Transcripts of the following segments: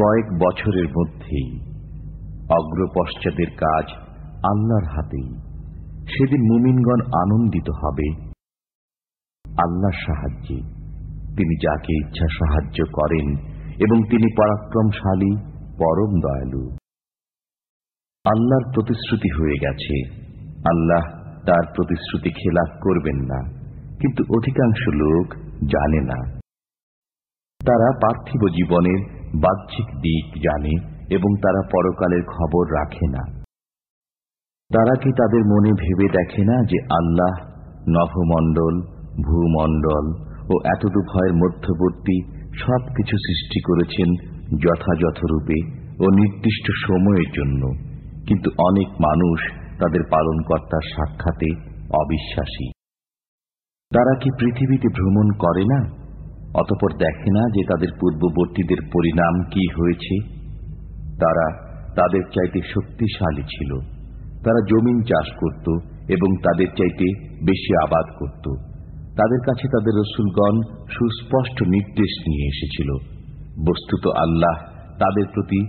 কয়েক বছরের মধ্যেই অগ্রপশ্চাদের কাজ আল্লাহর হাতেই সেদিন মুমিনগণ আনন্দিত হবে আল্লাহর সাহায্যে তিনি যাকে ইচ্ছা সাহায্য করেন এবং তিনি পরাক্রমশালী পরম দয়ালু আল্লাহর প্রতিশ্রুতি হয়ে গেছে আল্লাহ তার প্রতিশ্রুতি খেলাফ করবেন না কিন্তু অধিকাংশ লোক জানে না তারা পার্থিব জীবনের বাহ্যিক দিক জানে এবং তারা পরকালের খবর রাখে না তারা কি তাদের মনে ভেবে দেখে না যে আল্লাহ নভমণ্ডল ভূমণ্ডল ও এতটু ভয়ের মধ্যবর্তী সব কিছু সৃষ্টি করেছেন যথাযথরূপে ও নির্দিষ্ট সময়ের জন্য কিন্তু অনেক মানুষ তাদের পালনকর্তার সাক্ষাতে অবিশ্বাসী তারা কি পৃথিবীতে ভ্রমণ করে না অতপর দেখে না যে তাদের পূর্ববর্তীদের পরিণাম কি হয়েছে তারা তাদের চাইতে শক্তিশালী ছিল তারা জমিন চাষ করত এবং তাদের চাইতে বেশি আবাদ করত তাদের কাছে তাদের রসুলগণ সুস্পষ্ট নির্দেশ নিয়ে এসেছিল বস্তুত আল্লাহ তাদের প্রতি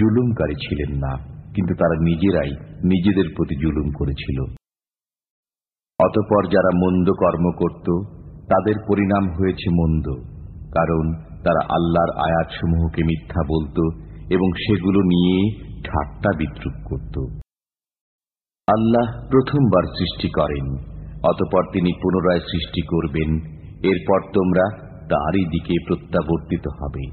জুলুমকারী ছিলেন না কিন্তু তারা নিজেরাই নিজেদের প্রতি জুলুম করেছিল অতপর যারা মন্দ কর্ম করত তাদের পরিণাম হয়েছে মন্দ কারণ তারা আল্লাহর আয়াতসমূহকে মিথ্যা বলত এবং সেগুলো নিয়ে ঠাট্টা বিদ্রুপ করত আল্লাহ প্রথমবার সৃষ্টি করেন অতপর তিনি পুনরায় সৃষ্টি করবেন এরপর তোমরা তারই দিকে প্রত্যাবর্তিত হবে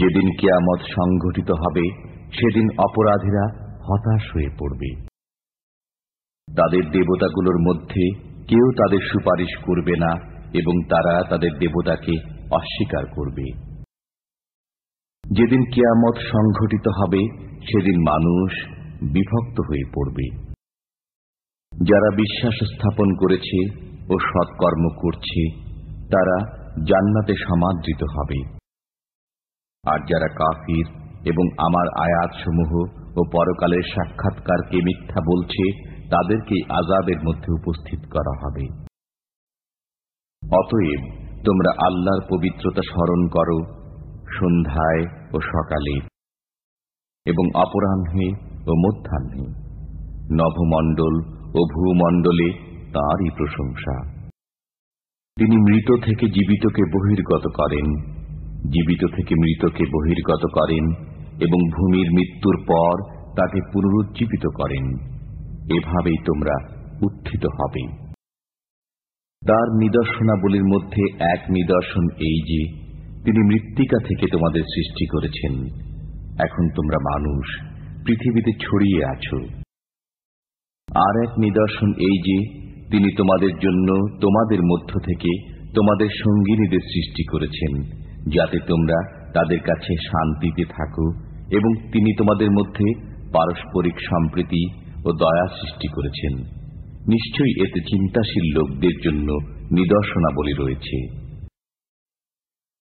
যেদিন কেয়ামত সংঘটিত হবে সেদিন অপরাধীরা হতাশ হয়ে পড়বে তাদের দেবতাগুলোর মধ্যে কেউ তাদের সুপারিশ করবে না এবং তারা তাদের দেবতাকে অস্বীকার করবে যেদিন কিয়ামত সংঘটিত হবে সেদিন মানুষ বিভক্ত হয়ে পড়বে যারা বিশ্বাস স্থাপন করেছে ও সৎকর্ম করছে তারা জান্নাতে সমাদৃত হবে আর যারা কাফির এবং আমার আয়াতসমূহ ও পরকালের সাক্ষাৎকারকে মিথ্যা বলছে তাদেরকে আজাবের মধ্যে উপস্থিত করা হবে অতএব তোমরা আল্লাহর পবিত্রতা স্মরণ করো সন্ধ্যায় ও সকালে এবং অপরাহ্নে ও মধ্যাহ্নে নভমণ্ডল ও ভূমণ্ডলে তাঁরই প্রশংসা তিনি মৃত থেকে জীবিতকে বহির্গত করেন জীবিত থেকে মৃতকে বহির্গত করেন এবং ভূমির মৃত্যুর পর তাকে পুনরুজ্জীবিত করেন এভাবেই তোমরা উত্থিত হবে তার নিদর্শনাবলীর মধ্যে এক নিদর্শন এই যে তিনি মৃত্তিকা থেকে তোমাদের সৃষ্টি করেছেন এখন তোমরা মানুষ পৃথিবীতে ছড়িয়ে আছো আর এক নিদর্শন এই যে তিনি তোমাদের জন্য তোমাদের মধ্য থেকে তোমাদের সঙ্গিনীদের সৃষ্টি করেছেন যাতে তোমরা তাদের কাছে শান্তিতে থাকো এবং তিনি তোমাদের মধ্যে পারস্পরিক সম্প্রীতি ও দয়া সৃষ্টি করেছেন নিশ্চয়ই এতে চিন্তাশীল লোকদের জন্য নিদর্শনাবলী রয়েছে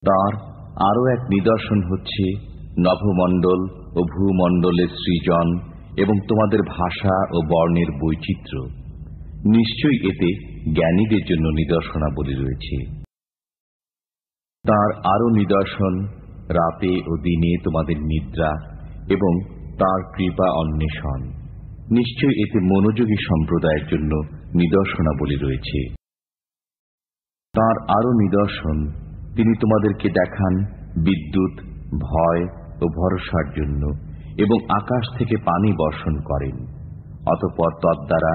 তার আরও এক নিদর্শন হচ্ছে নভমণ্ডল ও ভূমণ্ডলের সৃজন এবং তোমাদের ভাষা ও বর্ণের বৈচিত্র্য নিশ্চয়ই এতে জ্ঞানীদের জন্য নিদর্শনাবলী রয়েছে তার আরও নিদর্শন রাতে ও দিনে তোমাদের নিদ্রা এবং তার কৃপা অন্বেষণ নিশ্চয় এতে মনোযোগী সম্প্রদায়ের জন্য নিদর্শনাবলী রয়েছে তার আরও নিদর্শন তিনি তোমাদেরকে দেখান বিদ্যুৎ ভয় ও ভরসার জন্য এবং আকাশ থেকে পানি বর্ষণ করেন অতপর তদ্বারা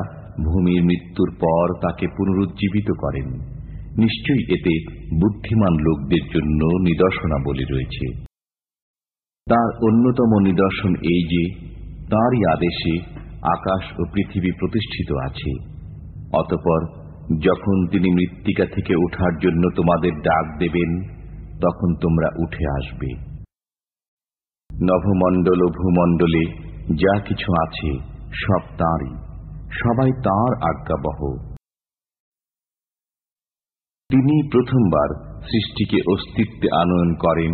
ভূমির মৃত্যুর পর তাকে পুনরুজ্জীবিত করেন নিশ্চয়ই এতে বুদ্ধিমান লোকদের জন্য নিদর্শনাবলী রয়েছে তার অন্যতম নিদর্শন এই যে তারই আদেশে আকাশ ও পৃথিবী প্রতিষ্ঠিত আছে অতপর যখন তিনি মৃত্তিকা থেকে ওঠার জন্য তোমাদের ডাক দেবেন তখন তোমরা উঠে আসবে নভমণ্ডল ও ভূমণ্ডলে যা কিছু আছে সব তাঁরই সবাই তাঁর আজ্ঞাবহ তিনি প্রথমবার সৃষ্টিকে অস্তিত্বে আনয়ন করেন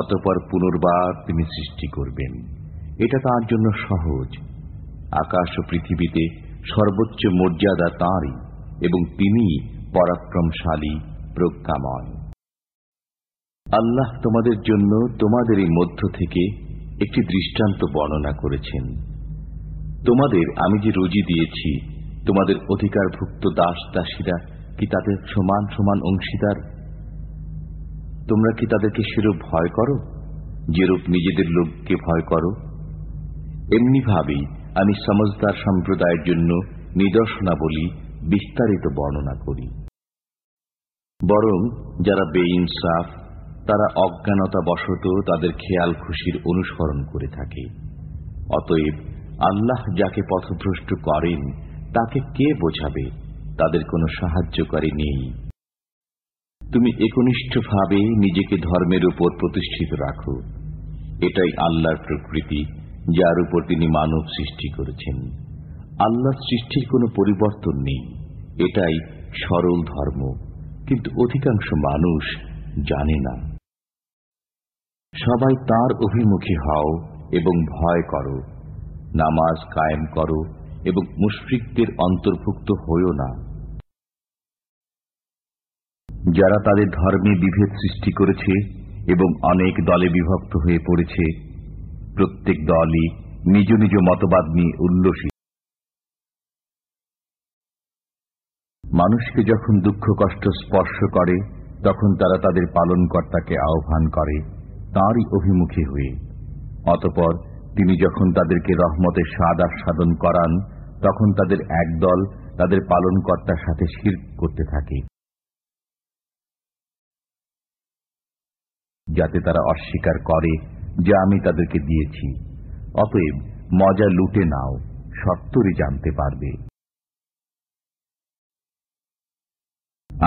অতপর পুনর্বার তিনি সৃষ্টি করবেন এটা তার জন্য সহজ আকাশ ও পৃথিবীতে সর্বোচ্চ মর্যাদা তাঁরই এবং তিনি পরাক্রমশালী প্রজ্ঞাময় আল্লাহ তোমাদের জন্য তোমাদের মধ্য থেকে একটি দৃষ্টান্ত বর্ণনা করেছেন তোমাদের আমি যে রুজি দিয়েছি তোমাদের অধিকারভুক্ত দাস দাসীরা কি তাদের সমান সমান অংশীদার তোমরা কি তাদেরকে সেরূপ ভয় করো যেরূপ নিজেদের লোককে ভয় করো এমনিভাবেই আমি সমজদার সম্প্রদায়ের জন্য নিদর্শনাবলী বিস্তারিত বর্ণনা করি বরং যারা বেইনসাফ তারা অজ্ঞানতা বশত তাদের খেয়াল খুশির অনুসরণ করে থাকে অতএব আল্লাহ যাকে পথভ্রষ্ট করেন তাকে কে বোঝাবে তাদের কোনো সাহায্যকারী নেই তুমি একনিষ্ঠভাবে নিজেকে ধর্মের উপর প্রতিষ্ঠিত রাখো এটাই আল্লাহর প্রকৃতি যার উপর তিনি মানব সৃষ্টি করেছেন আল্লাহ সৃষ্টির কোনো পরিবর্তন নেই এটাই সরল ধর্ম কিন্তু অধিকাংশ মানুষ জানে না সবাই তার অভিমুখী হও এবং ভয় করো নামাজ কায়েম করো এবং মুশফিকদের অন্তর্ভুক্ত হইও না যারা তাদের ধর্মে বিভেদ সৃষ্টি করেছে এবং অনেক দলে বিভক্ত হয়ে পড়েছে প্রত্যেক দলই নিজ নিজ মতবাদ নিয়ে উল্লসিত মানুষকে যখন দুঃখ কষ্ট স্পর্শ করে তখন তারা তাদের পালনকর্তাকে আহ্বান করে তাঁরই অভিমুখী হয়ে অতপর তিনি যখন তাদেরকে রহমতের স্বাদ আস্বাদন করান তখন তাদের এক দল তাদের পালনকর্তার সাথে শির করতে থাকে যাতে তারা অস্বীকার করে যা আমি তাদেরকে দিয়েছি অতএব মজা লুটে নাও সত্তরই জানতে পারবে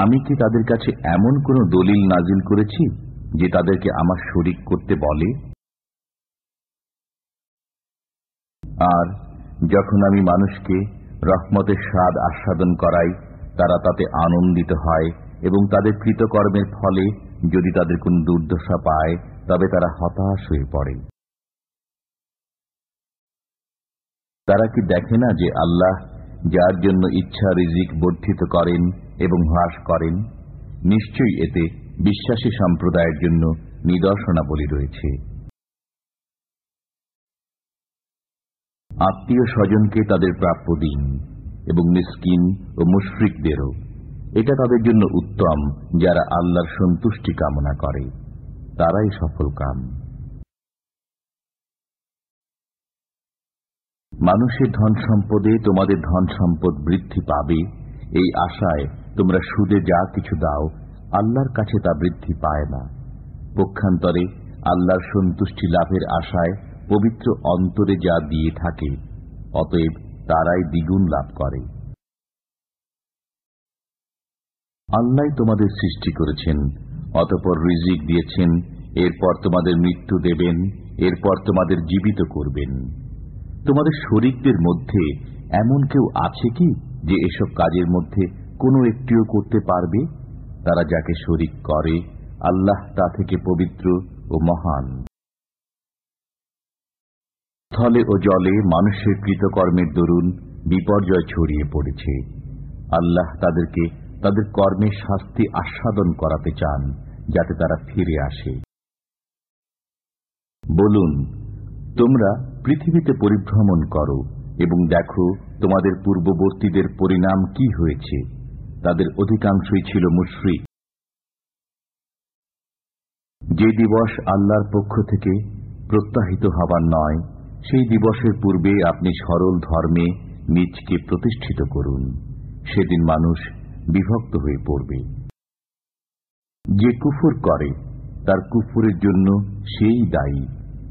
আমি কি তাদের কাছে এমন কোন দলিল নাজিল করেছি যে তাদেরকে আমার শরিক করতে বলে আর যখন আমি মানুষকে রহমতের স্বাদ আস্বাদন করাই তারা তাতে আনন্দিত হয় এবং তাদের কৃতকর্মের ফলে যদি তাদের কোন দুর্দশা পায় তবে তারা হতাশ হয়ে পড়ে তারা কি দেখে না যে আল্লাহ যার জন্য ইচ্ছা রিজিক বর্ধিত করেন এবং হ্রাস করেন নিশ্চয়ই এতে বিশ্বাসী সম্প্রদায়ের জন্য নিদর্শনাবলী রয়েছে আত্মীয় স্বজনকে তাদের প্রাপ্য দিন এবং মিসকিন ও মুশফিকদেরও এটা তাদের জন্য উত্তম যারা আল্লাহর সন্তুষ্টি কামনা করে তারাই সফল কাম মানুষের ধন সম্পদে তোমাদের ধন সম্পদ বৃদ্ধি পাবে এই আশায় তোমরা সুদে যা কিছু দাও আল্লাহর কাছে তা বৃদ্ধি পায় না পক্ষান্তরে আল্লাহর সন্তুষ্টি লাভের আশায় পবিত্র অন্তরে যা দিয়ে থাকে অতএব তারাই দ্বিগুণ লাভ করে আল্লাহ তোমাদের সৃষ্টি করেছেন অতপর রিজিক দিয়েছেন এরপর তোমাদের মৃত্যু দেবেন এরপর তোমাদের জীবিত করবেন তোমাদের শরিকদের মধ্যে এমন কেউ আছে কি যে এসব কাজের মধ্যে কোনো একটিও করতে পারবে তারা যাকে শরিক করে আল্লাহ তা থেকে পবিত্র ও মহান স্থলে ও জলে মানুষের কৃতকর্মের দরুন বিপর্যয় ছড়িয়ে পড়েছে আল্লাহ তাদেরকে তাদের কর্মের শাস্তি আস্বাদন করাতে চান যাতে তারা ফিরে আসে বলুন তোমরা পৃথিবীতে পরিভ্রমণ করো এবং দেখো তোমাদের পূর্ববর্তীদের পরিণাম কি হয়েছে তাদের অধিকাংশই ছিল মুশ্রী যে দিবস আল্লাহর পক্ষ থেকে প্রত্যাহিত হবার নয় সেই দিবসের পূর্বে আপনি সরল ধর্মে নিজকে প্রতিষ্ঠিত করুন সেদিন মানুষ বিভক্ত হয়ে পড়বে যে কুফুর করে তার কুফুরের জন্য সেই দায়ী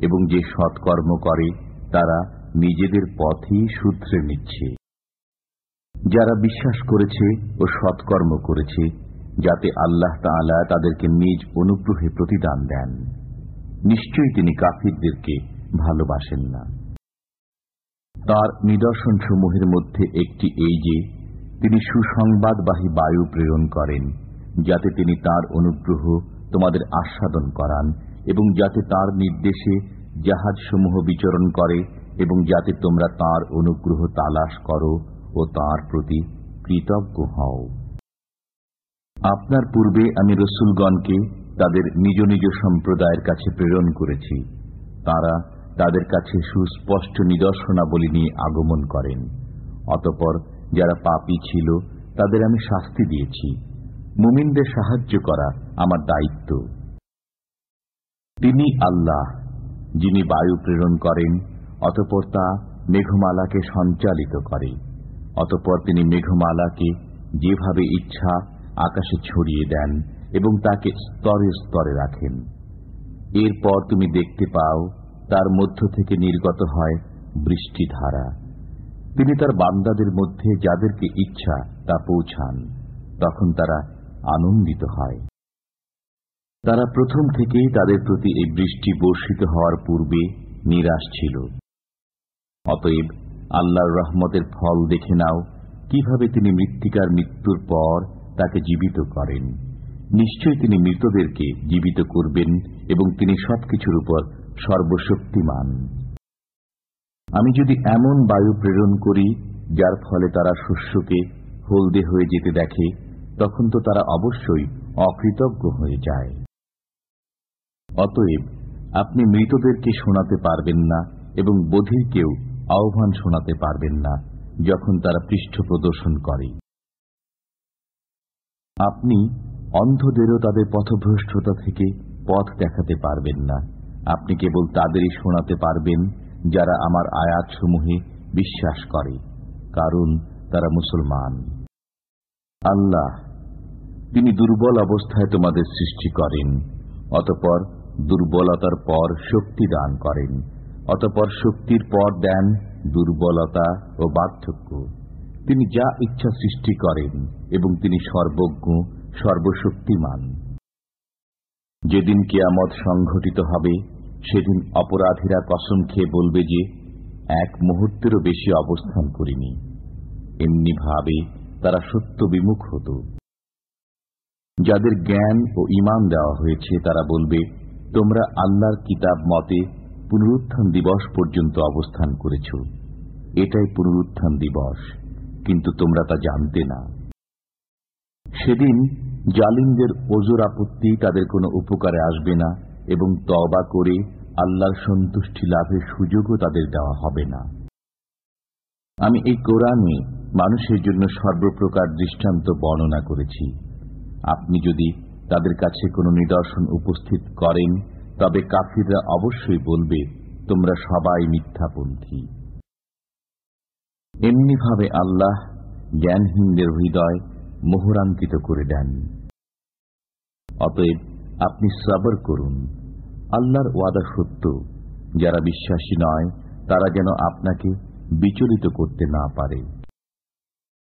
এবং যে সৎকর্ম করে তারা নিজেদের পথেই সূত্রে নিচ্ছে যারা বিশ্বাস করেছে ও সৎকর্ম করেছে যাতে আল্লাহ তালা তাদেরকে নিজ অনুগ্রহে প্রতিদান দেন নিশ্চয়ই তিনি কাফিরদেরকে ভালোবাসেন না তার নিদর্শনসমূহের মধ্যে একটি এই যে তিনি সুসংবাদবাহী বায়ু প্রেরণ করেন যাতে তিনি তার অনুগ্রহ তোমাদের আস্বাদন করান এবং যাতে তার নির্দেশে জাহাজসমূহ বিচরণ করে এবং যাতে তোমরা তার অনুগ্রহ তালাশ করো ও তার প্রতি কৃতজ্ঞ হও আপনার পূর্বে আমি রসুলগণকে তাদের নিজ নিজ সম্প্রদায়ের কাছে প্রেরণ করেছি তারা তাদের কাছে সুস্পষ্ট নিদর্শনাবলী নিয়ে আগমন করেন অতপর যারা পাপি ছিল তাদের আমি শাস্তি দিয়েছি মুমিনদের সাহায্য করা আমার দায়িত্ব তিনি আল্লাহ যিনি বায়ু প্রেরণ করেন অতপর তা মেঘমালাকে সঞ্চালিত করে অতপর তিনি মেঘমালাকে যেভাবে ইচ্ছা আকাশে ছড়িয়ে দেন এবং তাকে স্তরে স্তরে রাখেন এরপর তুমি দেখতে পাও তার মধ্য থেকে নির্গত হয় বৃষ্টি ধারা তিনি তার বান্দাদের মধ্যে যাদেরকে ইচ্ছা তা পৌঁছান তখন তারা আনন্দিত হয় তারা প্রথম থেকেই তাদের প্রতি এই বৃষ্টি বর্ষিত হওয়ার পূর্বে নিরাশ ছিল অতএব আল্লাহর রহমতের ফল দেখে নাও কিভাবে তিনি মৃত্তিকার মৃত্যুর পর তাকে জীবিত করেন নিশ্চয় তিনি মৃতদেরকে জীবিত করবেন এবং তিনি সবকিছুর উপর সর্বশক্তিমান আমি যদি এমন বায়ু প্রেরণ করি যার ফলে তারা শস্যকে হলদে হয়ে যেতে দেখে তখন তো তারা অবশ্যই অকৃতজ্ঞ হয়ে যায় অতএব আপনি মৃতদেরকে শোনাতে পারবেন না এবং বধিরকেও আহ্বান শোনাতে পারবেন না যখন তারা পৃষ্ঠ প্রদর্শন করে আপনি অন্ধদেরও তাদের পথভ্রষ্টতা থেকে পথ দেখাতে পারবেন না আপনি কেবল তাদেরই শোনাতে পারবেন যারা আমার আয়াতসমূহে বিশ্বাস করে কারণ তারা মুসলমান আল্লাহ তিনি দুর্বল অবস্থায় তোমাদের সৃষ্টি করেন অতপর দুর্বলতার পর শক্তি দান করেন অতপর শক্তির পর দেন দুর্বলতা ও বার্ধক্য তিনি যা ইচ্ছা সৃষ্টি করেন এবং তিনি সর্বজ্ঞ সর্বশক্তিমান যেদিন কেয়ামত সংঘটিত হবে সেদিন অপরাধীরা কসম খেয়ে বলবে যে এক মুহূর্তেরও বেশি অবস্থান করিনি এমনিভাবে তারা সত্য বিমুখ হতো যাদের জ্ঞান ও ইমান দেওয়া হয়েছে তারা বলবে তোমরা আল্লাহর কিতাব মতে পুনরুত্থান দিবস পর্যন্ত অবস্থান করেছ এটাই পুনরুত্থান দিবস কিন্তু তোমরা তা জানতে না সেদিন জালিমদের ওজোর আপত্তি তাদের কোনো উপকারে আসবে না এবং তবা করে আল্লাহর সন্তুষ্টি লাভের সুযোগও তাদের দেওয়া হবে না আমি এই কোরআনে মানুষের জন্য সর্বপ্রকার দৃষ্টান্ত বর্ণনা করেছি আপনি যদি তাদের কাছে কোনো নিদর্শন উপস্থিত করেন তবে কাফিররা অবশ্যই বলবে তোমরা সবাই মিথ্যাপন্থী এমনিভাবে আল্লাহ জ্ঞানহীনদের হৃদয় মোহরাঙ্কিত করে দেন অতএব আপনি সবর করুন আল্লাহর ওয়াদা সত্য যারা বিশ্বাসী নয় তারা যেন আপনাকে বিচলিত করতে না পারে